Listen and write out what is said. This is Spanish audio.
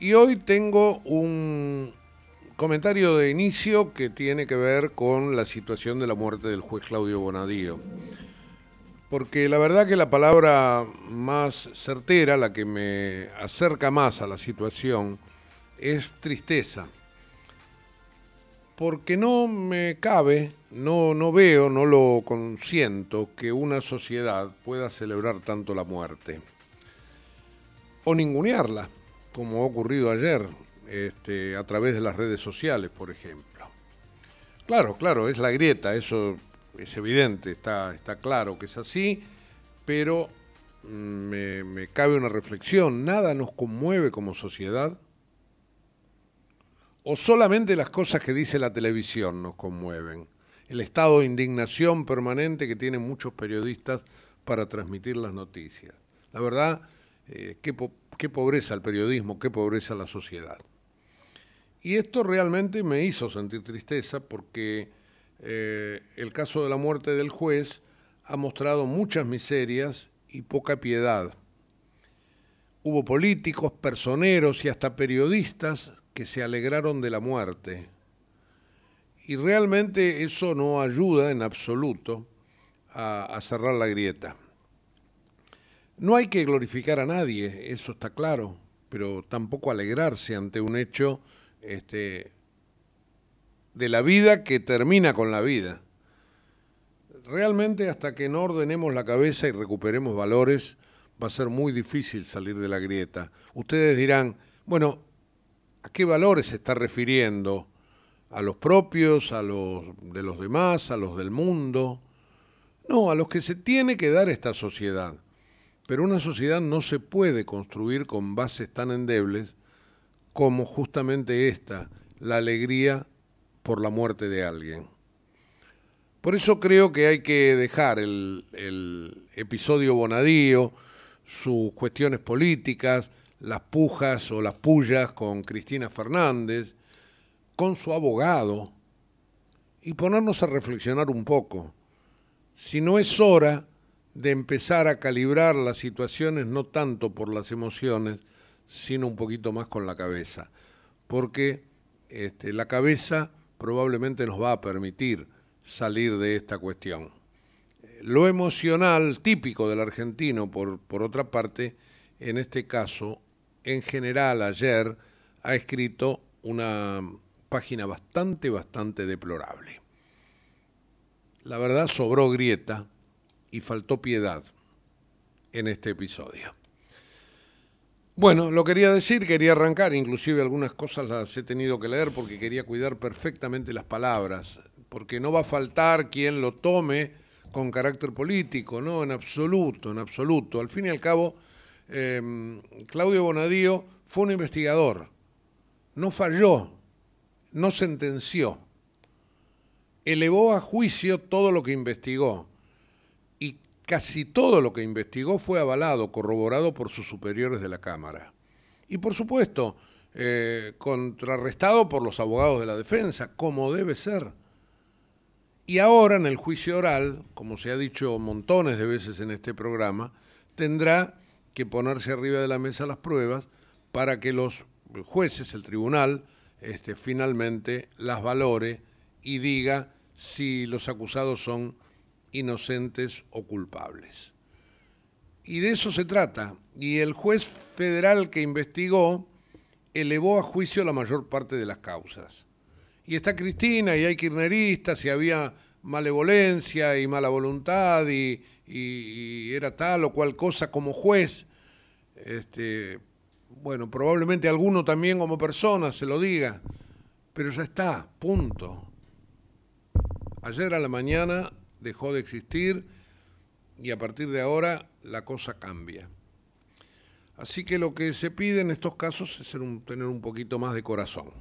Y hoy tengo un comentario de inicio que tiene que ver con la situación de la muerte del juez Claudio Bonadío. Porque la verdad que la palabra más certera, la que me acerca más a la situación, es tristeza. Porque no me cabe, no, no veo, no lo consiento que una sociedad pueda celebrar tanto la muerte o ningunearla como ha ocurrido ayer, este, a través de las redes sociales, por ejemplo. Claro, claro, es la grieta, eso es evidente, está, está claro que es así, pero mm, me, me cabe una reflexión, nada nos conmueve como sociedad, o solamente las cosas que dice la televisión nos conmueven, el estado de indignación permanente que tienen muchos periodistas para transmitir las noticias. La verdad, eh, qué, pobreza el periodismo, qué pobreza la sociedad. Y esto realmente me hizo sentir tristeza porque eh, el caso de la muerte del juez ha mostrado muchas miserias y poca piedad. Hubo políticos, personeros y hasta periodistas que se alegraron de la muerte. Y realmente eso no ayuda en absoluto a cerrar la grieta. No hay que glorificar a nadie, eso está claro, pero tampoco alegrarse ante un hecho este, de la vida que termina con la vida. Realmente hasta que no ordenemos la cabeza y recuperemos valores, va a ser muy difícil salir de la grieta. Ustedes dirán, bueno, ¿a qué valores se está refiriendo? ¿A los propios, a los de los demás, a los del mundo? No, a los que se tiene que dar esta sociedad pero una sociedad no se puede construir con bases tan endebles como justamente esta, la alegría por la muerte de alguien. Por eso creo que hay que dejar el, episodio Bonadío, sus cuestiones políticas, las pujas o las pullas con Cristina Fernández, con su abogado, y ponernos a reflexionar un poco. Si no es hora de empezar a calibrar las situaciones no tanto por las emociones, sino un poquito más con la cabeza. Porque este, la cabeza probablemente nos va a permitir salir de esta cuestión. Lo emocional, típico del argentino, por otra parte, en este caso, en general ayer ha escrito una página bastante, bastante deplorable. La verdad sobró grieta, y faltó piedad en este episodio. Bueno, lo quería decir, quería arrancar, inclusive algunas cosas las he tenido que leer porque quería cuidar perfectamente las palabras, porque no va a faltar quien lo tome con carácter político, no, en absoluto, en absoluto. Al fin y al cabo, eh, Claudio Bonadío fue un investigador, no falló, no sentenció, elevó a juicio todo lo que investigó Casi todo lo que investigó fue avalado, corroborado por sus superiores de la Cámara. Y por supuesto, eh, contrarrestado por los abogados de la defensa, como debe ser. Y ahora en el juicio oral, como se ha dicho montones de veces en este programa, tendrá que ponerse arriba de la mesa las pruebas para que los jueces, el tribunal, este, finalmente las valore y diga si los acusados son inocentes o culpables. Y de eso se trata. Y el juez federal que investigó elevó a juicio la mayor parte de las causas. Y está Cristina y hay kirneristas y había malevolencia y mala voluntad y, era tal o cual cosa como juez. Este, bueno, probablemente alguno también como persona se lo diga, pero ya está, punto. Ayer a la mañana dejó de existir y a partir de ahora la cosa cambia. Así que lo que se pide en estos casos es tener un poquito más de corazón.